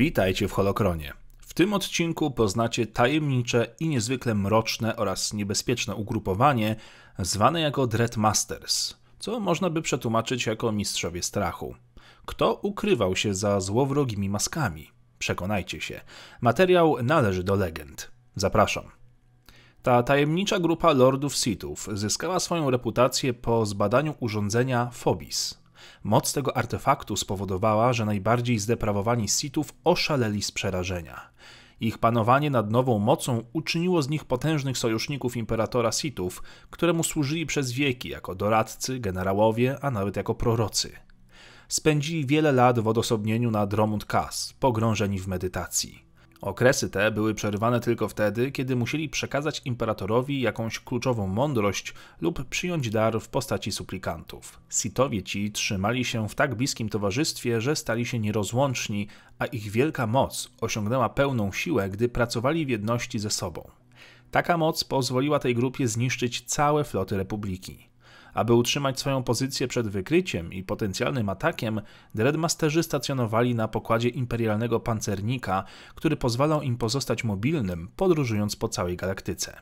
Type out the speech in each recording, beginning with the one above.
Witajcie w Holokronie. W tym odcinku poznacie tajemnicze i niezwykle mroczne oraz niebezpieczne ugrupowanie zwane jako Dreadmasters, co można by przetłumaczyć jako Mistrzowie Strachu. Kto ukrywał się za złowrogimi maskami? Przekonajcie się. Materiał należy do legend. Zapraszam. Ta tajemnicza grupa lordów Sithów zyskała swoją reputację po zbadaniu urządzenia Phobis, Moc tego artefaktu spowodowała, że najbardziej zdeprawowani Sithów oszaleli z przerażenia. Ich panowanie nad nową mocą uczyniło z nich potężnych sojuszników imperatora Sithów, któremu służyli przez wieki jako doradcy, generałowie, a nawet jako prorocy. Spędzili wiele lat w odosobnieniu na Dromund Kas, pogrążeni w medytacji. Okresy te były przerywane tylko wtedy, kiedy musieli przekazać imperatorowi jakąś kluczową mądrość lub przyjąć dar w postaci suplikantów. Sitowie ci trzymali się w tak bliskim towarzystwie, że stali się nierozłączni, a ich wielka moc osiągnęła pełną siłę, gdy pracowali w jedności ze sobą. Taka moc pozwoliła tej grupie zniszczyć całe floty Republiki. Aby utrzymać swoją pozycję przed wykryciem i potencjalnym atakiem, Dreadmasterzy stacjonowali na pokładzie imperialnego pancernika, który pozwalał im pozostać mobilnym, podróżując po całej galaktyce.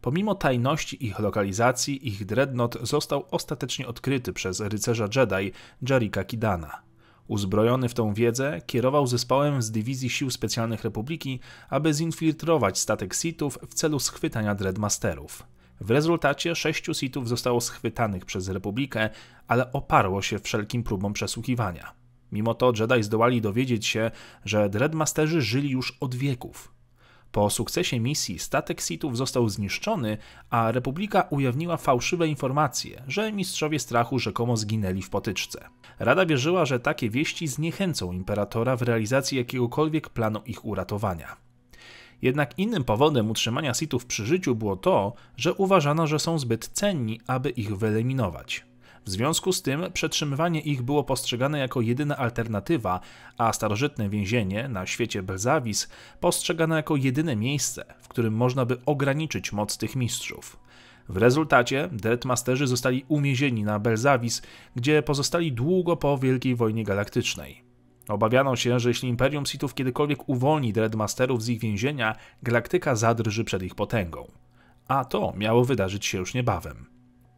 Pomimo tajności ich lokalizacji, ich dreadnought został ostatecznie odkryty przez rycerza Jedi Jarika Kidana. Uzbrojony w tą wiedzę, kierował zespołem z Dywizji Sił Specjalnych Republiki, aby zinfiltrować statek Sithów w celu schwytania Dreadmasterów. W rezultacie sześciu Sithów zostało schwytanych przez Republikę, ale oparło się wszelkim próbom przesłuchiwania. Mimo to Jedi zdołali dowiedzieć się, że Dreadmasterzy żyli już od wieków. Po sukcesie misji statek Sithów został zniszczony, a Republika ujawniła fałszywe informacje, że mistrzowie strachu rzekomo zginęli w potyczce. Rada wierzyła, że takie wieści zniechęcą imperatora w realizacji jakiegokolwiek planu ich uratowania. Jednak innym powodem utrzymania Sithów przy życiu było to, że uważano, że są zbyt cenni, aby ich wyeliminować. W związku z tym przetrzymywanie ich było postrzegane jako jedyna alternatywa, a starożytne więzienie na świecie Belzawis postrzegane jako jedyne miejsce, w którym można by ograniczyć moc tych mistrzów. W rezultacie Dreadmasterzy zostali umiezieni na Belzawis, gdzie pozostali długo po Wielkiej Wojnie Galaktycznej. Obawiano się, że jeśli Imperium Sithów kiedykolwiek uwolni Dreadmasterów z ich więzienia, galaktyka zadrży przed ich potęgą. A to miało wydarzyć się już niebawem.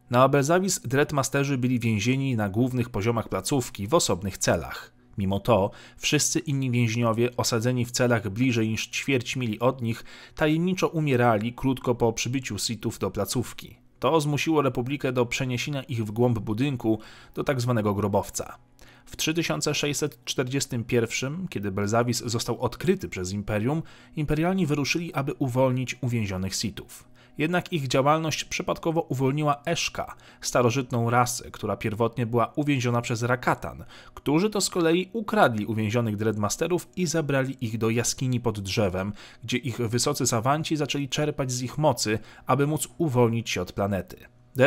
Na Abelzavis Dreadmasterzy byli więzieni na głównych poziomach placówki w osobnych celach. Mimo to, wszyscy inni więźniowie osadzeni w celach bliżej niż ćwierć mili od nich tajemniczo umierali krótko po przybyciu Sithów do placówki. To zmusiło Republikę do przeniesienia ich w głąb budynku, do tak zwanego grobowca. W 3641, kiedy Belzawis został odkryty przez Imperium, imperialni wyruszyli, aby uwolnić uwięzionych Sithów. Jednak ich działalność przypadkowo uwolniła Eszka, starożytną rasę, która pierwotnie była uwięziona przez Rakatan, którzy to z kolei ukradli uwięzionych Dreadmasterów i zabrali ich do jaskini pod drzewem, gdzie ich wysocy sawanci zaczęli czerpać z ich mocy, aby móc uwolnić się od planety.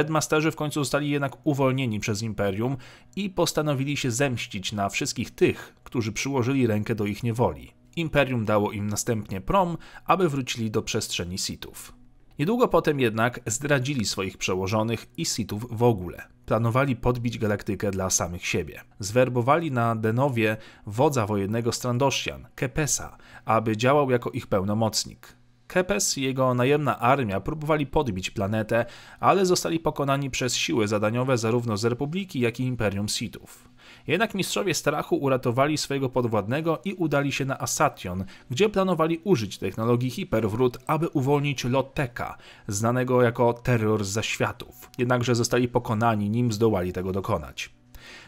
Masterzy w końcu zostali jednak uwolnieni przez Imperium i postanowili się zemścić na wszystkich tych, którzy przyłożyli rękę do ich niewoli. Imperium dało im następnie prom, aby wrócili do przestrzeni Sithów. Niedługo potem jednak zdradzili swoich przełożonych i Sithów w ogóle. Planowali podbić galaktykę dla samych siebie. Zwerbowali na Denowie wodza wojennego Strandosian, Kepesa, aby działał jako ich pełnomocnik. Kepes i jego najemna armia próbowali podbić planetę, ale zostali pokonani przez siły zadaniowe zarówno z Republiki, jak i Imperium Sithów. Jednak mistrzowie strachu uratowali swojego podwładnego i udali się na Asation, gdzie planowali użyć technologii hiperwrót, aby uwolnić Loteka, znanego jako terror z zaświatów. Jednakże zostali pokonani, nim zdołali tego dokonać.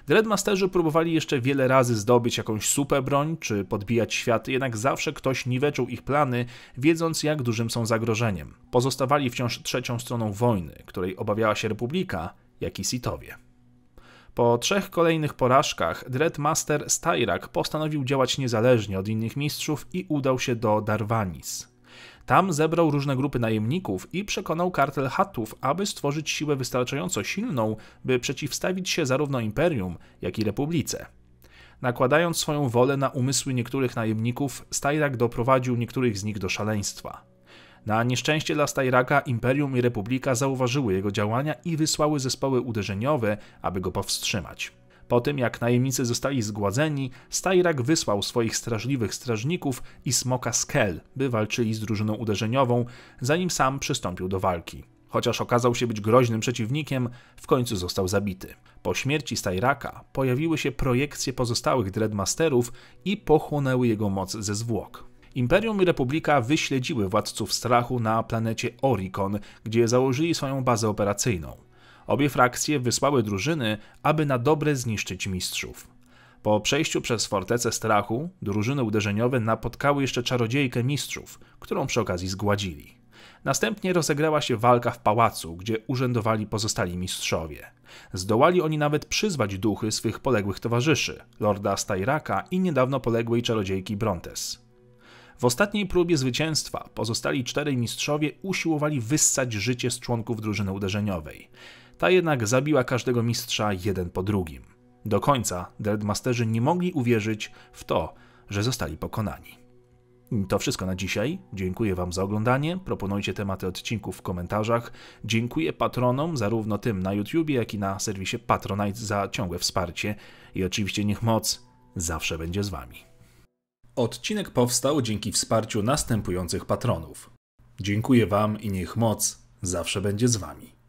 Dreadmasterzy próbowali jeszcze wiele razy zdobyć jakąś super broń czy podbijać świat, jednak zawsze ktoś niweczył ich plany, wiedząc jak dużym są zagrożeniem. Pozostawali wciąż trzecią stroną wojny, której obawiała się Republika, jak i Sithowie. Po trzech kolejnych porażkach Dreadmaster Styrak postanowił działać niezależnie od innych mistrzów i udał się do Darwanis. Tam zebrał różne grupy najemników i przekonał kartel Hatów, aby stworzyć siłę wystarczająco silną, by przeciwstawić się zarówno imperium, jak i republice. Nakładając swoją wolę na umysły niektórych najemników, Stajrak doprowadził niektórych z nich do szaleństwa. Na nieszczęście dla Stajraka, imperium i republika zauważyły jego działania i wysłały zespoły uderzeniowe, aby go powstrzymać. Po tym jak najemnicy zostali zgładzeni, Stajrak wysłał swoich strażliwych strażników i smoka Skel, by walczyli z drużyną uderzeniową, zanim sam przystąpił do walki. Chociaż okazał się być groźnym przeciwnikiem, w końcu został zabity. Po śmierci Stajraka pojawiły się projekcje pozostałych Dreadmasterów i pochłonęły jego moc ze zwłok. Imperium i Republika wyśledziły władców strachu na planecie Orikon, gdzie założyli swoją bazę operacyjną. Obie frakcje wysłały drużyny, aby na dobre zniszczyć mistrzów. Po przejściu przez fortecę strachu, drużyny uderzeniowe napotkały jeszcze czarodziejkę mistrzów, którą przy okazji zgładzili. Następnie rozegrała się walka w pałacu, gdzie urzędowali pozostali mistrzowie. Zdołali oni nawet przyzwać duchy swych poległych towarzyszy, lorda Stajraka i niedawno poległej czarodziejki Brontes. W ostatniej próbie zwycięstwa pozostali czterej mistrzowie usiłowali wyssać życie z członków drużyny uderzeniowej. Ta jednak zabiła każdego mistrza jeden po drugim. Do końca Dreadmasterzy nie mogli uwierzyć w to, że zostali pokonani. To wszystko na dzisiaj. Dziękuję Wam za oglądanie. Proponujcie tematy odcinków w komentarzach. Dziękuję patronom, zarówno tym na YouTubie, jak i na serwisie Patronite za ciągłe wsparcie. I oczywiście niech moc zawsze będzie z Wami. Odcinek powstał dzięki wsparciu następujących patronów. Dziękuję Wam i niech moc zawsze będzie z Wami.